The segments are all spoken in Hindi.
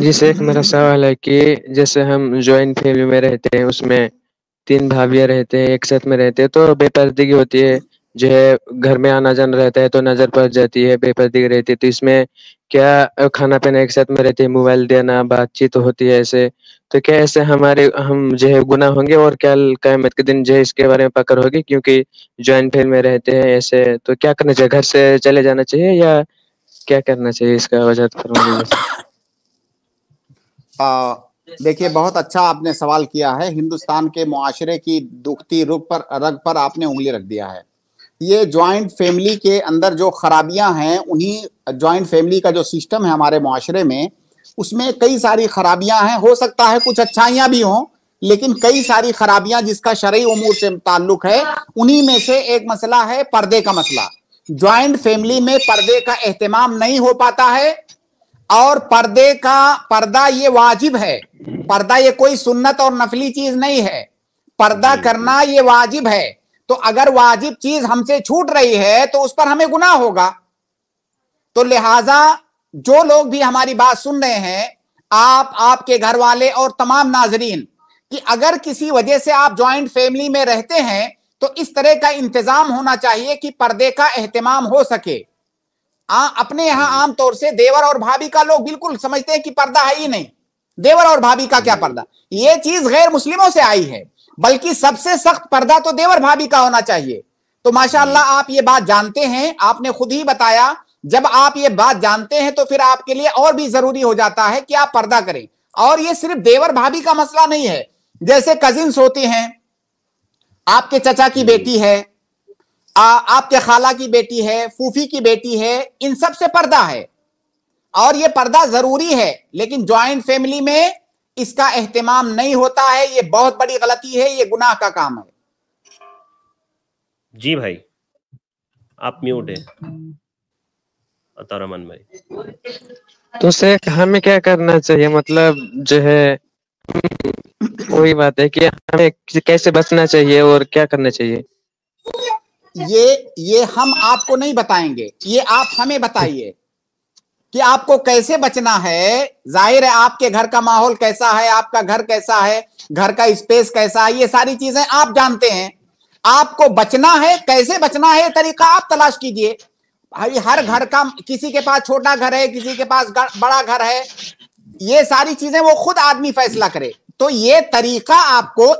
जी शेख मेरा सवाल है कि जैसे हम ज्वाइंट फैमिली में रहते हैं उसमें तीन भाभी रहते हैं एक साथ में रहते हैं तो बेपर्दगी होती है जो है घर में आना जाना रहता है तो नज़र पड़ जाती है बेपर्दगी रहती है तो इसमें क्या खाना पीना एक साथ में रहते हैं मोबाइल देना बातचीत होती है ऐसे तो क्या ऐसे हमारे हम जो है गुना होंगे और क्या क्या के दिन जो है इसके बारे में पकड़ होगी क्योंकि ज्वाइंट फैमिली में रहते हैं ऐसे तो क्या करना चाहिए घर से चले जाना चाहिए या क्या करना चाहिए इसका वजह तो फरमाइए देखिए बहुत अच्छा आपने सवाल किया है हिंदुस्तान के मुआशरे की दुखती रुख पर रग पर आपने उंगली रख दिया है ये ज्वाइंट फैमिली के अंदर जो खराबियां हैं उन्हीं ज्वाइंट फैमिली का जो सिस्टम है हमारे माशरे में उसमें कई सारी खराबियां हैं हो सकता है कुछ अच्छाइयां भी हों लेकिन कई सारी खराबियां जिसका शरय उमूर से ताल्लुक है उन्हीं में से एक मसला है पर्दे का मसला ज्वाइंट फैमिली में पर्दे का एहतमाम नहीं हो पाता है और पर्दे का पर्दा ये वाजिब है पर्दा ये कोई सुन्नत और नफली चीज नहीं है पर्दा करना ये वाजिब है तो अगर वाजिब चीज हमसे छूट रही है तो उस पर हमें गुना होगा तो लिहाजा जो लोग भी हमारी बात सुन रहे हैं आप आपके घर वाले और तमाम नाजरीन कि अगर किसी वजह से आप ज्वाइंट फैमिली में रहते हैं तो इस तरह का इंतजाम होना चाहिए कि पर्दे का एहतमाम हो सके आ, अपने यहां आमतौर से देवर और भाभी का लोग बिल्कुल समझते हैं कि पर्दा है ही नहीं देवर और भाभी का क्या पर्दा ये चीज गैर मुस्लिमों से आई है बल्कि सबसे सख्त पर्दा तो देवर भाभी का होना चाहिए तो माशाल्लाह आप ये बात जानते हैं आपने खुद ही बताया जब आप ये बात जानते हैं तो फिर आपके लिए और भी जरूरी हो जाता है कि आप पर्दा करें और ये सिर्फ देवर भाभी का मसला नहीं है जैसे कजिन्स होते हैं आपके चचा की बेटी है आ, आपके खाला की बेटी है फूफी की बेटी है इन सब से पर्दा है और ये पर्दा जरूरी है लेकिन ज्वाइंट फैमिली में इसका एहतमाम नहीं होता है ये बहुत बड़ी गलती है ये गुनाह का काम है जी भाई आप म्यूट है भाई तो शेख हमें क्या करना चाहिए मतलब जो है वही बात है कि हमें कैसे बचना चाहिए और क्या करना चाहिए ये ये हम आपको नहीं बताएंगे ये आप हमें बताइए कि आपको कैसे बचना है जाहिर है आपके घर का माहौल कैसा है आपका घर कैसा है घर का स्पेस कैसा है ये सारी चीजें आप जानते हैं आपको बचना है कैसे बचना है तरीका आप तलाश कीजिए हर घर का किसी के पास छोटा घर है किसी के पास बड़ा घर है ये सारी चीजें वो खुद आदमी फैसला करे तो ये तरीका आपको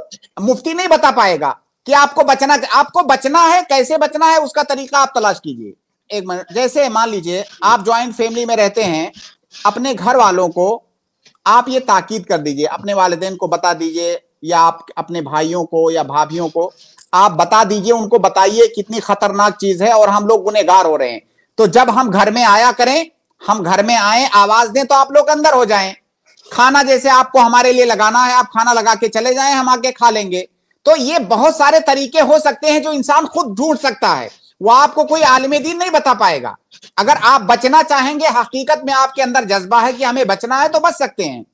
मुफ्ती नहीं बता पाएगा कि आपको बचना आपको बचना है कैसे बचना है उसका तरीका आप तलाश कीजिए एक मिनट जैसे मान लीजिए आप ज्वाइंट फैमिली में रहते हैं अपने घर वालों को आप ये ताकीद कर दीजिए अपने वालदेन को बता दीजिए या आप अपने भाइयों को या भाभीियों को आप बता दीजिए उनको बताइए कितनी खतरनाक चीज है और हम लोग गुनेगार हो रहे हैं तो जब हम घर में आया करें हम घर में आए आवाज दें तो आप लोग अंदर हो जाएं खाना जैसे आपको हमारे लिए लगाना है आप खाना लगा के चले जाएं हम आके खा लेंगे तो ये बहुत सारे तरीके हो सकते हैं जो इंसान खुद ढूंढ सकता है वो आपको कोई आलम दिन नहीं बता पाएगा अगर आप बचना चाहेंगे हकीकत में आपके अंदर जज्बा है कि हमें बचना है तो बच सकते हैं